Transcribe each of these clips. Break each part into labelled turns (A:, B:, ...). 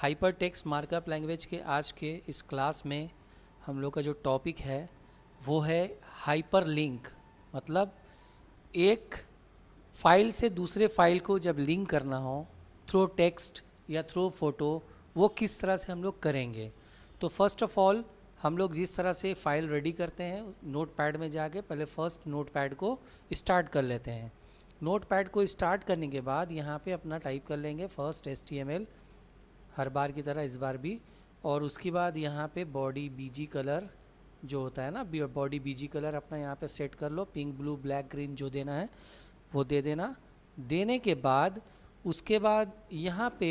A: hyper text markup language के आज के इस क्लास में हम लोग का जो टॉपिक है वो है हाइपर लिंक मतलब एक फाइल से दूसरे फाइल को जब लिंक करना हो थ्रो टेक्स्ट या थ्रो फोटो वो किस तरह से हम लोग करेंगे तो फर्स्ट ऑफ ऑल हम लोग जिस तरह से फ़ाइल रेडी करते हैं नोट पैड में जाके पहले फ़र्स्ट नोट पैड को स्टार्ट कर लेते हैं नोट पैड को स्टार्ट करने के बाद यहाँ पे अपना टाइप कर लेंगे first S T M L हर बार की तरह इस बार भी और उसके बाद यहाँ पे बॉडी बीजी कलर जो होता है ना बॉडी बीजी कलर अपना यहाँ पे सेट कर लो पिंक ब्लू ब्लैक ग्रीन जो देना है वो दे देना देने के बाद उसके बाद यहाँ पे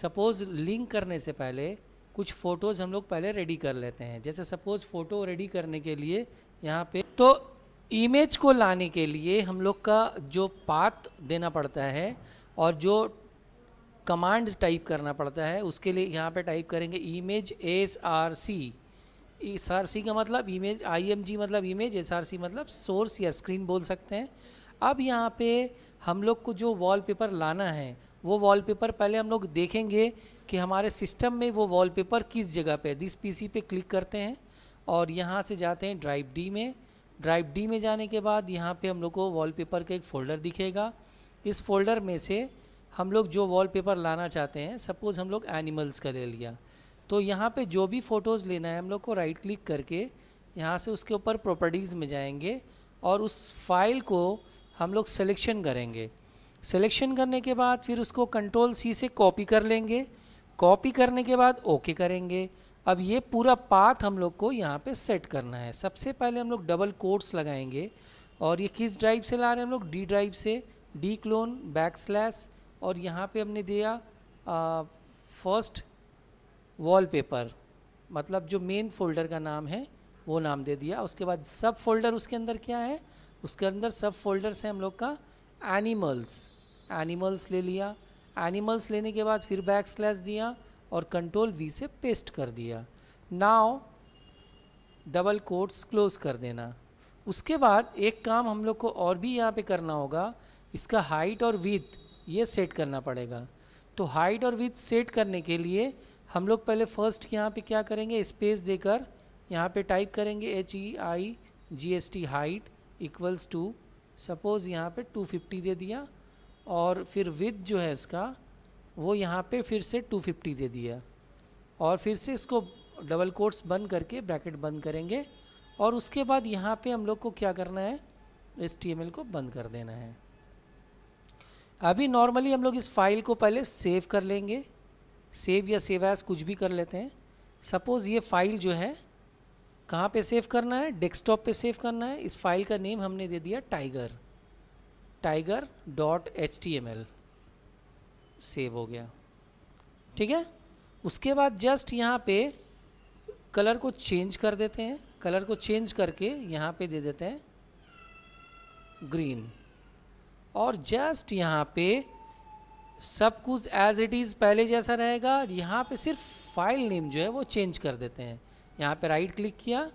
A: सपोज़ लिंक करने से पहले कुछ फ़ोटोज़ हम लोग पहले रेडी कर लेते हैं जैसे सपोज़ फ़ोटो रेडी करने के लिए यहाँ पे तो इमेज को लाने के लिए हम लोग का जो पाथ देना पड़ता है और जो कमांड टाइप करना पड़ता है उसके लिए यहाँ पे टाइप करेंगे image S R C S R C का मतलब इमेज आई एम जी मतलब इमेज एस आर सी मतलब सोर्स या स्क्रीन बोल सकते हैं अब यहाँ पे हम लोग को जो वॉलपेपर लाना है वो वॉलपेपर पहले हम लोग देखेंगे कि हमारे सिस्टम में वो वॉलपेपर किस जगह पे दिस पीसी पे क्लिक करते हैं और यहाँ से जाते हैं ड्राइव डी में ड्राइव डी में जाने के बाद यहाँ पे हम लोग को वॉलपेपर का एक फ़ोल्डर दिखेगा इस फोल्डर में से हम लोग जो वॉलपेपर लाना चाहते हैं सपोज़ हम लोग एनिमल्स का ले लिया तो यहाँ पे जो भी फ़ोटोज़ लेना है हम लोग को राइट क्लिक करके यहाँ से उसके ऊपर प्रॉपर्टीज़ में जाएंगे और उस फाइल को हम लोग सिलेक्शन करेंगे सिलेक्शन करने के बाद फिर उसको कंट्रोल सी से कॉपी कर लेंगे कॉपी करने के बाद ओके करेंगे अब ये पूरा पाथ हम लोग को यहाँ पे सेट करना है सबसे पहले हम लोग डबल कोड्स लगाएंगे और ये किस ड्राइव से ला रहे हैं हम लोग डी ड्राइव से डी क्लोन बैक स्लैश और यहाँ पे हमने दिया फर्स्ट वॉलपेपर मतलब जो मेन फोल्डर का नाम है वो नाम दे दिया उसके बाद सब फोल्डर उसके अंदर क्या है उसके अंदर सब फोल्डर से हम लोग का एनिमल्स एनिमल्स ले लिया एनिमल्स लेने के बाद फिर बैक स्लैश दिया और कंट्रोल वी से पेस्ट कर दिया नाव डबल कोट्स क्लोज कर देना उसके बाद एक काम हम लोग को और भी यहाँ पे करना होगा इसका हाइट और विथ ये सेट करना पड़ेगा तो हाइट और विथ सेट करने के लिए हम लोग पहले फर्स्ट यहाँ पे क्या करेंगे स्पेस देकर यहाँ पे टाइप करेंगे H E I G S T height equals to suppose यहाँ पे 250 दे दिया और फिर विथ जो है इसका वो यहाँ पे फिर से 250 दे दिया और फिर से इसको डबल कोट्स बंद करके ब्रैकेट बंद करेंगे और उसके बाद यहाँ पे हम लोग को क्या करना है एस को बंद कर देना है अभी नॉर्मली हम लोग इस फाइल को पहले सेव कर लेंगे सेव या सेव एज कुछ भी कर लेते हैं सपोज़ ये फ़ाइल जो है कहाँ पे सेव करना है डेस्कटॉप पे सेव करना है इस फाइल का नेम हमने दे दिया tiger tiger dot H T M L save हो गया ठीक है उसके बाद जस्ट यहाँ पे कलर को चेंज कर देते हैं कलर को चेंज करके यहाँ पे दे देते हैं ग्रीन और जस्ट यहाँ पे सब कुछ एज इट इज़ पहले जैसा रहेगा यहाँ पे सिर्फ फाइल नेम जो है वो चेंज कर देते हैं यहाँ पे राइट क्लिक किया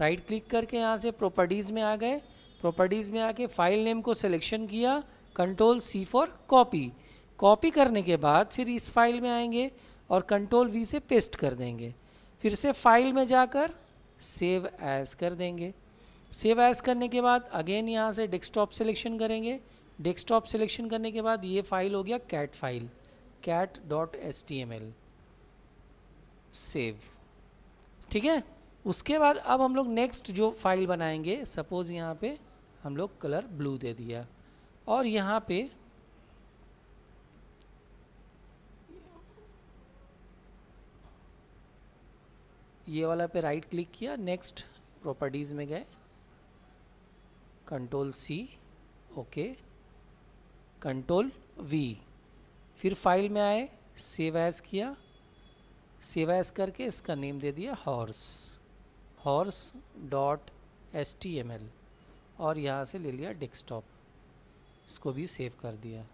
A: राइट क्लिक करके यहाँ से प्रॉपर्टीज़ में आ गए प्रॉपर्टीज़ में आके फाइल नेम को सिलेक्शन किया control C for copy copy करने के बाद फिर इस फाइल में आएंगे और कंट्रोल वी से पेस्ट कर देंगे फिर से फाइल में जाकर सेव एज कर देंगे सेव एज करने के बाद अगेन यहाँ से डेस्कटॉप सिलेक्शन करेंगे डेस्कटॉप सिलेक्शन करने के बाद ये फाइल हो गया cat file cat dot S T M L save ठीक है उसके बाद अब हम लोग नेक्स्ट जो फाइल बनाएंगे सपोज़ यहाँ पे हम लोग कलर ब्लू दे दिया और यहाँ पे ये वाला पे राइट क्लिक किया नेक्स्ट प्रॉपर्टीज़ में गए control C okay control V फिर फाइल में आए सेव एस किया सेव एस करके इसका नेम दे दिया horse horse dot S T M L और यहाँ से ले लिया डेस्कटॉप इसको भी सेव कर दिया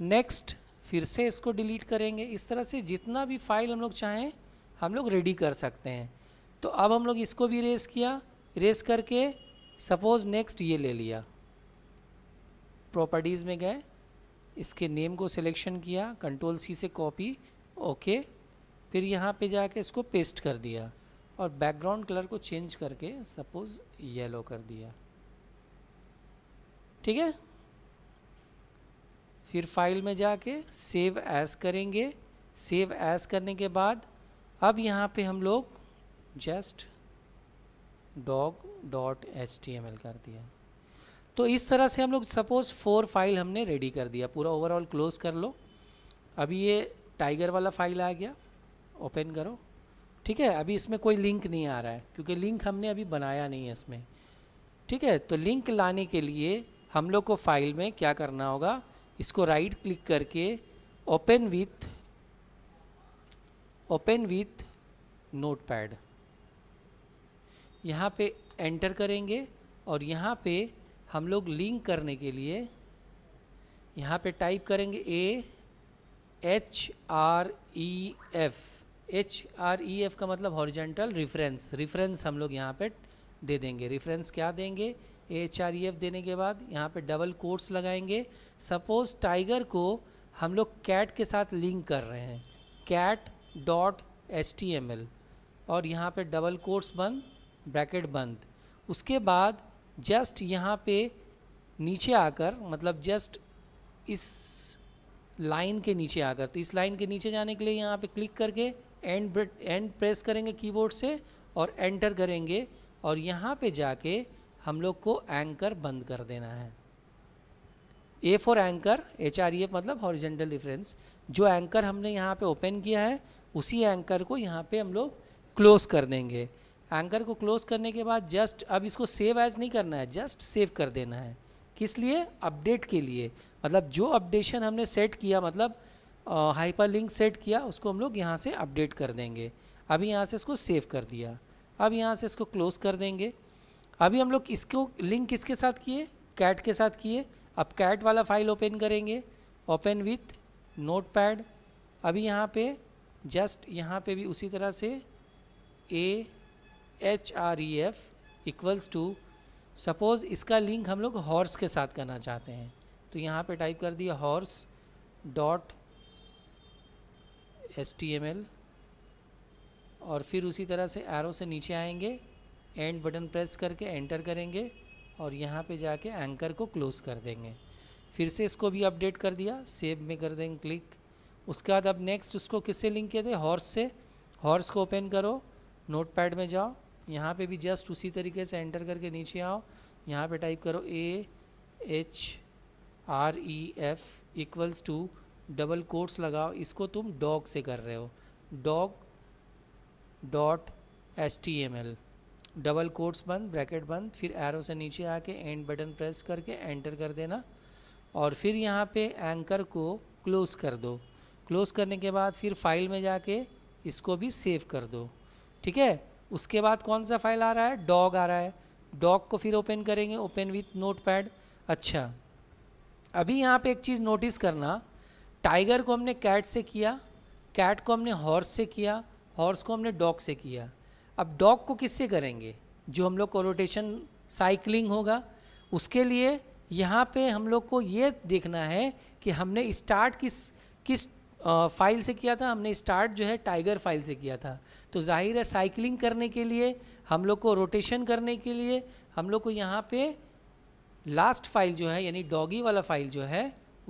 A: नेक्स्ट फिर से इसको डिलीट करेंगे इस तरह से जितना भी फाइल हम लोग चाहें हम लोग रेडी कर सकते हैं तो अब हम लोग इसको भी रेस किया रेस करके सपोज़ नेक्स्ट ये ले लिया प्रॉपर्टीज़ में गए इसके नेम को सिलेक्शन किया कंट्रोल सी से कॉपी ओके फिर यहाँ पे जाके इसको पेस्ट कर दिया और बैकग्राउंड कलर को चेंज करके सपोज़ येलो कर दिया ठीक है फिर फाइल में जाके सेव एज़ करेंगे सेव एज़ करने के बाद अब यहाँ पे हम लोग just dog dot H T M L कर दिया तो इस तरह से हम लोग सपोज़ फोर फाइल हमने रेडी कर दिया पूरा ओवरऑल क्लोज कर लो अभी ये टाइगर वाला फाइल आ गया ओपन करो ठीक है अभी इसमें कोई लिंक नहीं आ रहा है क्योंकि लिंक हमने अभी बनाया नहीं है इसमें ठीक है तो लिंक लाने के लिए हम लोग को फाइल में क्या करना होगा इसको राइट क्लिक करके open with open with notepad यहाँ पर एंटर करेंगे और यहाँ पे हम लोग लिंक करने के लिए यहाँ पे टाइप करेंगे A H R E F H R E F का मतलब हॉरिजेंटल रिफरेंस रिफरेंस हम लोग यहाँ पे दे देंगे रिफरेंस क्या देंगे एच आर ई एफ देने के बाद यहाँ पे डबल कोर्स लगाएंगे सपोज़ टाइगर को हम लोग कैट के साथ लिंक कर रहे हैं cat dot H T M L और यहाँ पे डबल कोर्स बंद ब्रैकेट बंद उसके बाद जस्ट यहाँ पे नीचे आकर मतलब जस्ट इस लाइन के नीचे आकर तो इस लाइन के नीचे जाने के लिए यहाँ पे क्लिक करके एंड एंड प्रेस करेंगे कीबोर्ड से और एंटर करेंगे और यहाँ पे जाके हम लोग को एंकर बंद कर देना है A for anchor H R E F मतलब हॉरिजेंटल डिफरेंस जो एंकर हमने यहाँ पे ओपन किया है उसी एंकर को यहाँ पे हम लोग क्लोज कर देंगे एंकर को क्लोज करने के बाद जस्ट अब इसको सेव एज नहीं करना है जस्ट सेव कर देना है किस लिए अपडेट के लिए मतलब जो अपडेशन हमने सेट किया मतलब हाइपर लिंक सेट किया उसको हम लोग यहाँ से अपडेट कर देंगे अभी यहाँ से इसको सेव कर दिया अब यहाँ से इसको क्लोज कर देंगे अभी हम लोग इसको लिंक किसके साथ किए कैट के साथ किए अब कैट वाला फाइल ओपन करेंगे ओपन विथ नोट पैड अभी यहाँ पे जस्ट यहाँ पे भी उसी तरह से A H R E F equals to suppose इसका लिंक हम लोग हॉर्स के साथ करना चाहते हैं तो यहाँ पे टाइप कर दिया horse dot S T M L और फिर उसी तरह से एरो से नीचे आएंगे एंड बटन प्रेस करके एंटर करेंगे और यहाँ पे जाके एंकर को क्लोज़ कर देंगे फिर से इसको भी अपडेट कर दिया सेव में कर देंगे क्लिक उसके बाद अब नेक्स्ट उसको किससे लिंक किए थे हॉर्स से हॉर्स को ओपन करो नोट में जाओ यहाँ पे भी जस्ट उसी तरीके से एंटर करके नीचे आओ यहाँ पे टाइप करो A H R E F equals to double quotes लगाओ इसको तुम डॉग से कर रहे हो dog dot S T M L double quotes बंद ब्रैकेट बंद फिर एरो से नीचे आके एंड बटन प्रेस करके एंटर कर देना और फिर यहाँ पे एंकर को क्लोज़ कर दो क्लोज़ करने के बाद फिर फाइल में जाके इसको भी सेव कर दो ठीक है उसके बाद कौन सा फाइल आ रहा है डॉग आ रहा है डॉग को फिर ओपन करेंगे ओपन विथ नोट पैड अच्छा अभी यहाँ पे एक चीज़ नोटिस करना टाइगर को हमने कैट से किया कैट को हमने हॉर्स से किया हॉर्स को हमने डॉग से किया अब डॉग को किससे करेंगे जो हम लोग को रोटेशन साइकिलिंग होगा उसके लिए यहाँ पे हम लोग को ये देखना है कि हमने स्टार्ट किस किस फाइल से किया था हमने स्टार्ट जो है टाइगर फाइल से किया था तो जाहिर है साइकिलिंग करने के लिए हम लोग को रोटेशन करने के लिए हम लोग को यहाँ पे लास्ट फाइल जो है यानी डॉगी वाला फाइल जो है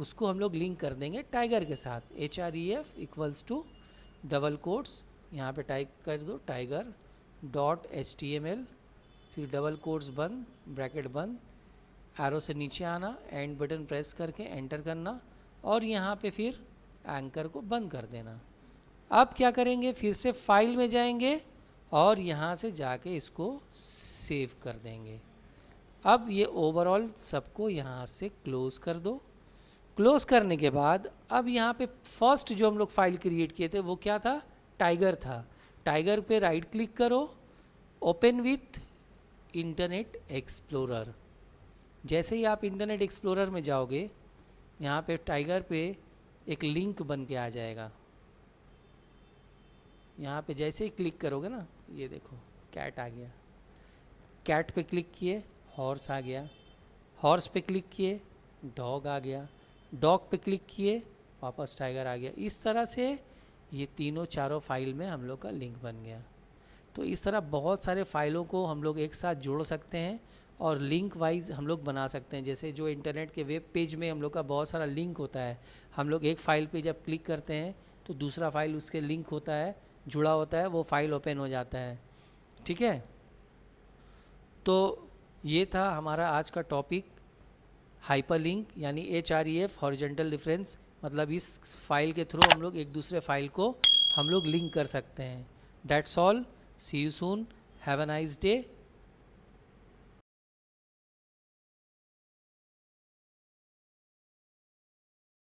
A: उसको हम लोग लिंक कर देंगे टाइगर के साथ H R E F equals to double quotes यहाँ पे टाइप कर दो tiger dot H T M L फिर डबल कोट्स बंद ब्रैकेट बंद एरो से नीचे आना एंड बटन प्रेस करके एंटर करना और यहाँ पे फिर एंकर को बंद कर देना अब क्या करेंगे फिर से फाइल में जाएंगे और यहाँ से जाके इसको सेव कर देंगे अब ये ओवरऑल सबको यहाँ से क्लोज़ कर दो क्लोज़ करने के बाद अब यहाँ पे फर्स्ट जो हम लोग फाइल क्रिएट किए थे वो क्या था टाइगर था टाइगर पे राइट क्लिक करो ओपन विथ इंटरनेट एक्सप्लोरर जैसे ही आप इंटरनेट एक्सप्लोरर में जाओगे यहाँ पे टाइगर पे एक लिंक बन के आ जाएगा यहाँ पे जैसे ही क्लिक करोगे ना ये देखो कैट आ गया कैट पे क्लिक किए हॉर्स आ गया हॉर्स पे क्लिक किए डॉग आ गया डॉग पे क्लिक किए वापस टाइगर आ गया इस तरह से ये तीनों चारों फाइल में हम लोग का लिंक बन गया तो इस तरह बहुत सारे फाइलों को हम लोग एक साथ जोड़ सकते हैं और लिंक वाइज हम लोग बना सकते हैं जैसे जो इंटरनेट के वेब पेज में हम लोग का बहुत सारा लिंक होता है हम लोग एक फ़ाइल पे जब क्लिक करते हैं तो दूसरा फाइल उसके लिंक होता है जुड़ा होता है वो फ़ाइल ओपन हो जाता है ठीक है तो ये था हमारा आज का टॉपिक हाइपर लिंक यानी H R E F horizontal difference मतलब इस फाइल के थ्रू हम लोग एक दूसरे फाइल को हम लोग लिंक कर सकते हैं that's all see you soon have a nice day